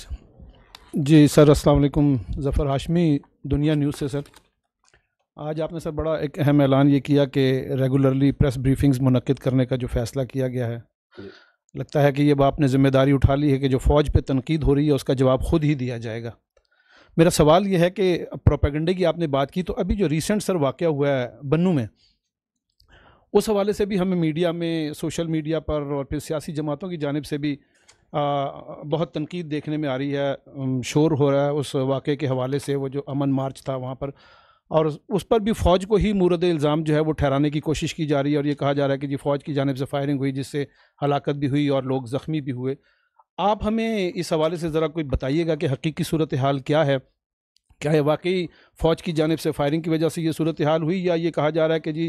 जी sir अस्सलाम वालेकुम ज़फ़र हाशमी दुनिया न्यूज़ से सर आज आपने सर बड़ा एक अहम ऐलान ये किया कि रेगुलरली प्रेस ब्रीफिंग्स मनक़द करने का जो फ़ैसला किया गया है लगता है कि ये आपने ज़िम्मेदारी उठा ली है कि जो फ़ौज पे तनकीद हो रही है उसका जवाब खुद ही दिया जाएगा मेरा सवाल ये है कि प्रोपेगेंडे की आपने बात की तो अभी जो रिसेंट सर वाक़ हुआ है बन्नू में उस हवाले से भी हमें मीडिया में सोशल मीडिया पर और फिर सियासी जमातों की जानब से भी बहुत तनकीद देखने में आ रही है शोर हो रहा है उस वाक़े के हवाले से वो जो अमन मार्च था वहाँ पर और उस पर भी फ़ौज को ही मुरद इल्ज़ाम जो है वो ठहराने की कोशिश की जा रही है और ये कहा जा रहा है कि जी फ़ौज की जानब से फायरिंग हुई जिससे हलाकत भी हुई और लोग ज़ख्मी भी हुए आप हमें इस हवाले से ज़रा कोई बताइएगा कि हकीकी सूरत हाल क्या है क्या है वाकई फ़ौज की जानब से फायरिंग की वजह से ये सूरत हाल हुई या ये कहा जा रहा है कि जी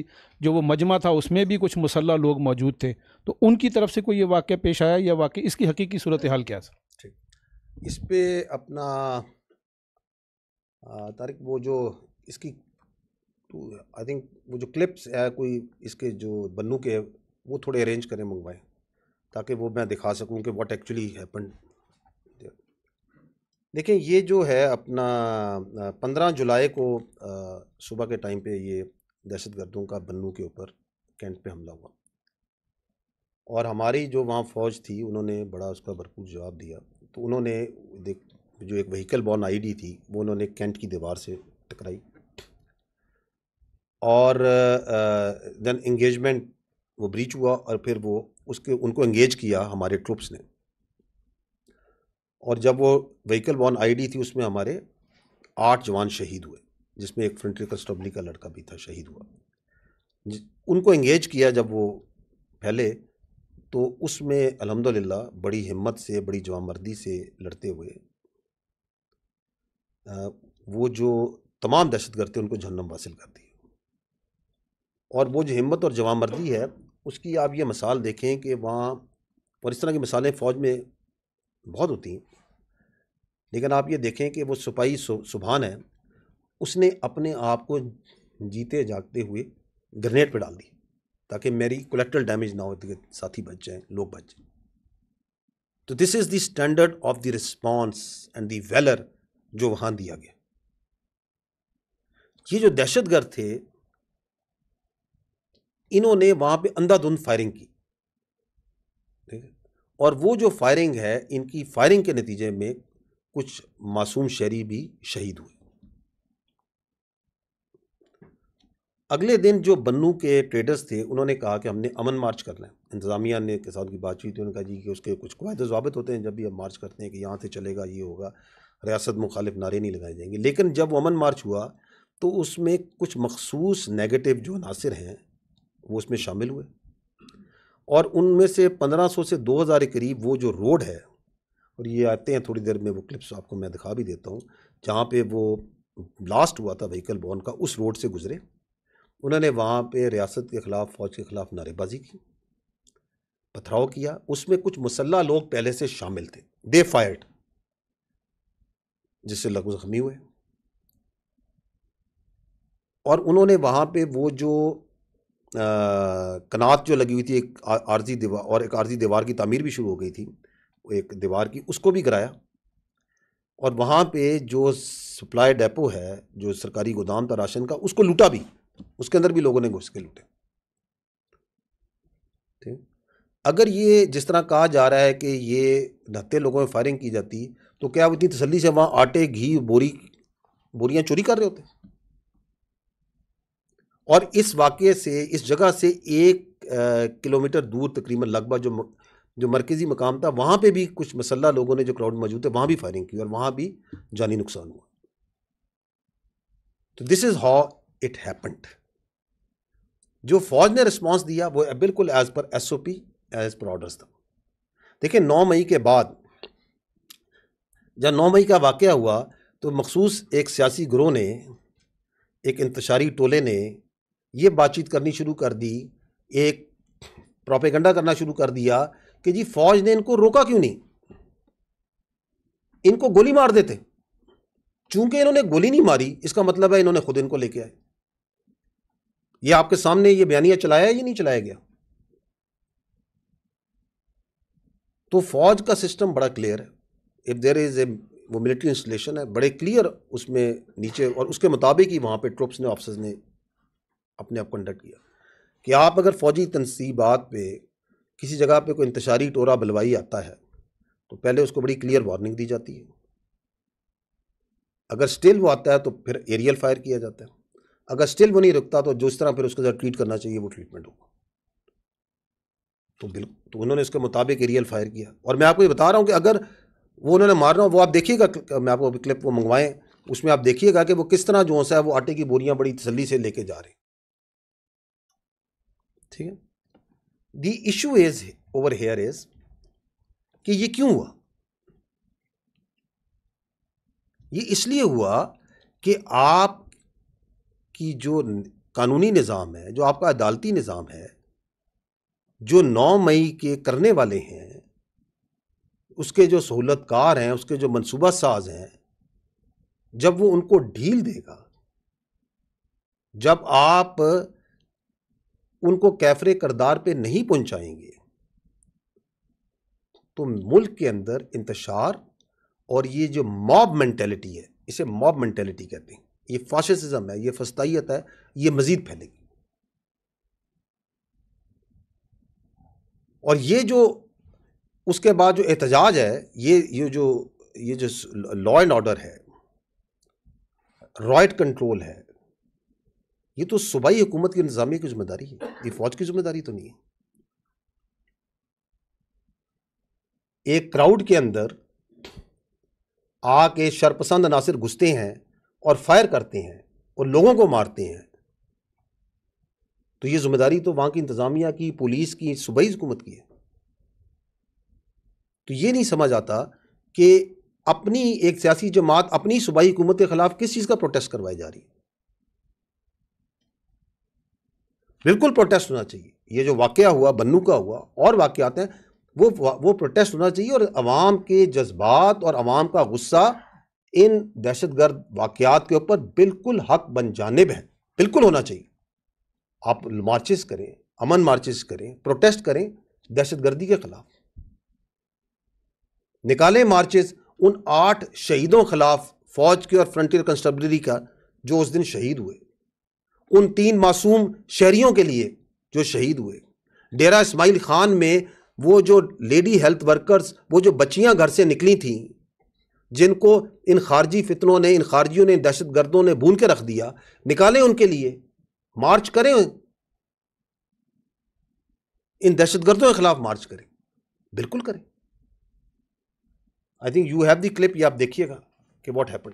जो वो मजमा था उसमें भी कुछ मुसल्ह लोग मौजूद थे तो उनकी तरफ से कोई ये वाक़ पेश आया या वाकई इसकी हकीकी सूरत हाल क्या सर ठीक इस पर अपना तारिक वो जो इसकी आई तो थिंक वो जो क्लिप्स है कोई इसके जो बन्नू के वो थोड़े अरेंज करें मंगवाएं ताकि वो मैं दिखा सकूं कि व्हाट एक्चुअली हैपन देखिए ये जो है अपना पंद्रह जुलाई को सुबह के टाइम पे ये दहशत गर्दों का बन्नू के ऊपर कैंट पे हमला हुआ और हमारी जो वहाँ फ़ौज थी उन्होंने बड़ा उसका भरपूर जवाब दिया तो उन्होंने देख जो एक व्हीकल बॉर्न आईडी थी वो उन्होंने कैंट की दीवार से टकराई और देन इंगेजमेंट वो ब्रीच हुआ और फिर वो उसके उनको एंगेज किया हमारे ट्रुप्स ने और जब वो व्हीकल बॉर्न आईडी थी उसमें हमारे आठ जवान शहीद हुए जिसमें एक फ्रंटियर कस्टमनी का लड़का भी था शहीद हुआ उनको एंगेज किया जब वो फैले तो उसमें अल्हम्दुलिल्लाह बड़ी हिम्मत से बड़ी जवामर्दी से लड़ते हुए वो जो तमाम दहशतगर्द थे उनको जहन्नम हासिल कर दी और वो जो हिम्मत और जवामर्दी है उसकी आप ये मिसाल देखें कि वहाँ और इस तरह की मिसालें फ़ौज में बहुत होती हैं लेकिन आप ये देखें कि वो सिपाही सुबहान है उसने अपने आप को जीते जागते हुए ग्रेनेड पे डाल दी ताकि मेरी कोलेक्ट्रल डैमेज ना हो तो साथी बच जाएँ लोग बच जाएँ तो this is the standard of the response and the valour जो वहाँ दिया गया ये जो दहशतगर्द थे इन्होंने वहाँ पे अंधाधुंध फायरिंग की ठीक है और वो जो फायरिंग है इनकी फायरिंग के नतीजे में कुछ मासूम शहरी भी शहीद हुए अगले दिन जो बन्नू के ट्रेडर्स थे उन्होंने कहा कि हमने अमन मार्च करना है इंतज़ामिया ने के साथ की बातचीत उन्होंने कहा जी कि उसके कुछ कवायदे जवाबत होते हैं जब भी हम मार्च करते हैं कि यहाँ से चलेगा ये होगा रियासत मुखालिफ नारे नहीं लगाए जाएंगे लेकिन जब वो अमन मार्च हुआ तो उसमें कुछ मखसूस नेगेटिव जो अनासर हैं वो उसमें शामिल हुए और उनमें से 1500 से 2000 के करीब वो जो रोड है और ये आते हैं थोड़ी देर में वो क्लिप्स आपको मैं दिखा भी देता हूँ जहाँ पे वो ब्लास्ट हुआ था व्हीकल बॉन का उस रोड से गुज़रे उन्होंने वहाँ पे रियासत के ख़िलाफ़ फ़ौज के ख़िलाफ़ नारेबाजी की पथराव किया उसमें कुछ मुसल्ला लोग पहले से शामिल थे दे फायर्ड जिससे लघु ज़ख्मी हुए और उन्होंने वहाँ पे वो जो कनात जो लगी हुई थी एक आर्जी दीवार और एक आर्जी दीवार की तमीर भी शुरू हो गई थी एक दीवार की उसको भी कराया और वहाँ पे जो सप्लाई डेपो है जो सरकारी गोदाम था राशन का उसको लूटा भी उसके अंदर भी लोगों ने घुस के लूटे ठीक अगर ये जिस तरह कहा जा रहा है कि ये नहते लोगों में फायरिंग की जाती तो क्या आप इतनी तसली से वहाँ आटे घी बोरी बोरियाँ चोरी कर रहे होते और इस वाक़े से इस जगह से एक किलोमीटर दूर तकरीबन लगभग जो जो मरकज़ी मकाम था वहाँ पे भी कुछ मसल्ला लोगों ने जो क्राउड मौजूद थे वहाँ भी फायरिंग की और वहाँ भी जानी नुकसान हुआ तो this is how it happened जो फौज ने रिस्पांस दिया वो बिल्कुल as per S O P as per orders था देखिए नौ मई के बाद जब नौ मई का वाक़ हुआ तो मखसूस एक सियासी ग्रोह ने एक इंतशारी टोले ने ये बातचीत करनी शुरू कर दी एक प्रोपेगंडा करना शुरू कर दिया कि जी फौज ने इनको रोका क्यों नहीं इनको गोली मार देते चूंकि इन्होंने गोली नहीं मारी इसका मतलब है इन्होंने खुद इनको लेके आए ये आपके सामने ये बयानिया चलाया या नहीं चलाया गया तो फौज का सिस्टम बड़ा क्लियर है इफ देर इज ए वो मिलिट्री इंस्टॉलेशन है बड़े क्लियर उसमें नीचे और उसके मुताबिक ही वहां पे ट्रुप्स ने ऑफिसर्स ने अपने आप कंडक्ट किया कि आप अगर फ़ौजी तनसीबात पे किसी जगह पे कोई इंतशारी टोरा बलवाई आता है तो पहले उसको बड़ी क्लियर वार्निंग दी जाती है अगर स्टिल वो आता है तो फिर एरियल फायर किया जाता है अगर स्टिल वो नहीं रुकता तो जो इस तरह फिर उसके साथ ट्रीट करना चाहिए वो ट्रीटमेंट होगा तो बिल्कुल तो उन्होंने उसके मुताबिक एरियल फायर किया और मैं आपको ये बता रहा हूँ कि अगर वो उन्होंने मारना वो आप देखिएगा मैं आपको क्लिप वो मंगवाएं उसमें आप देखिएगा कि वो किस तरह जो है वो आटे की बोरियाँ बड़ी तसली से लेके जा रहे हैं ठीक है the issue is over here is कि ये क्यों हुआ ये इसलिए हुआ कि आप की जो कानूनी निज़ाम है जो आपका अदालती निज़ाम है जो 9 मई के करने वाले हैं उसके जो सहूलतकार हैं उसके जो मनसूबा साज हैं जब वो उनको ढील देगा जब आप उनको कैफरे करदार पे नहीं पहुंचाएंगे तो मुल्क के अंदर इंतशार और ये जो मॉब मेंटेलिटी है इसे मॉब मेंटेलिटी कहते हैं ये फाशसिज्म है ये फस्ताइत है ये मज़ीद फैलेगी और ये जो उसके बाद जो एहतजाज है ये ये जो ये जो लॉ एंड ऑर्डर है रॉयट कंट्रोल है ये तो सूबाई हुकूमत की इंतजामिया की जिम्मेदारी है ये फौज की जिम्मेदारी तो नहीं है एक क्राउड के अंदर आके शरपसंद नासिर घुसते हैं और फायर करते हैं और लोगों को मारते हैं तो ये जिम्मेदारी तो वहां की इंतज़ामिया की पुलिस की सूबाई हुकूमत की है तो ये नहीं समझ आता कि अपनी एक सियासी जमात अपनी सूबाई हुकूमत के ख़िलाफ़ किस चीज़ का प्रोटेस्ट करवाई जा रही है बिल्कुल प्रोटेस्ट होना चाहिए ये जो वाक़ हुआ बन्नू का हुआ और आते हैं वो वो प्रोटेस्ट होना चाहिए और अवाम के जज्बात और अवाम का गुस्सा इन दहशत गर्द वाक़ात के ऊपर बिल्कुल हक बन जानेब है बिल्कुल होना चाहिए आप मार्चेस करें अमन मार्चेस करें प्रोटेस्ट करें दहशत गर्दी के ख़िलाफ़ निकालें मार्चेस उन आठ शहीदों खिलाफ फ़ौज के और फ्रंटियर कंस्टेबलरी का जो उस दिन शहीद हुए उन तीन मासूम शहरीों के लिए जो शहीद हुए डेरा इसमाइल खान में वो जो लेडी हेल्थ वर्कर्स वो जो बच्चियां घर से निकली थीं जिनको इन खारजी फितनों ने इन खारजियों ने दहशत गर्दों ने भून के रख दिया निकालें उनके लिए मार्च करें इन दहशत गर्दों के खिलाफ मार्च करें बिल्कुल करें I think you have the clip ये आप देखिएगा कि वॉट हैपन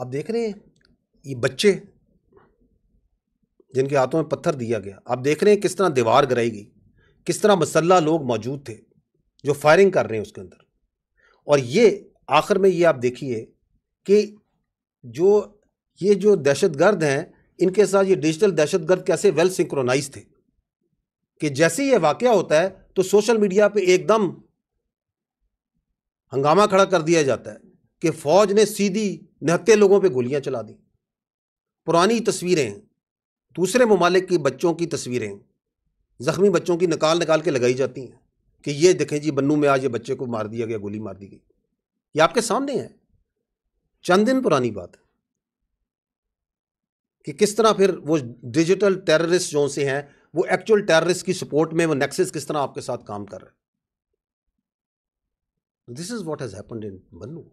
आप देख रहे हैं ये बच्चे जिनके हाथों में पत्थर दिया गया आप देख रहे हैं किस तरह दीवार गिराई गई किस तरह मसल्ला लोग मौजूद थे जो फायरिंग कर रहे हैं उसके अंदर और ये आखिर में ये आप देखिए कि जो ये जो दहशतगर्द हैं इनके साथ ये डिजिटल दहशतगर्द कैसे वेल सिंक्रोनाइज थे कि जैसे ही ये वाक़ होता है तो सोशल मीडिया पे एकदम हंगामा खड़ा कर दिया जाता है कि फ़ौज ने सीधी निहत्ते लोगों पे गोलियां चला दी पुरानी तस्वीरें दूसरे ममालिक की बच्चों की तस्वीरें ज़ख्मी बच्चों की निकाल निकाल के लगाई जाती हैं कि ये देखें जी बन्नू में आज ये बच्चे को मार दिया गया गोली मार दी गई ये आपके सामने है चंद दिन पुरानी बात है कि किस तरह फिर वो डिजिटल टेररिस्ट जो से हैं वो एक्चुअल टेररिस्ट की सपोर्ट में वो नेक्सेस किस तरह आपके साथ काम कर रहे हैं this is what has happened in Bannu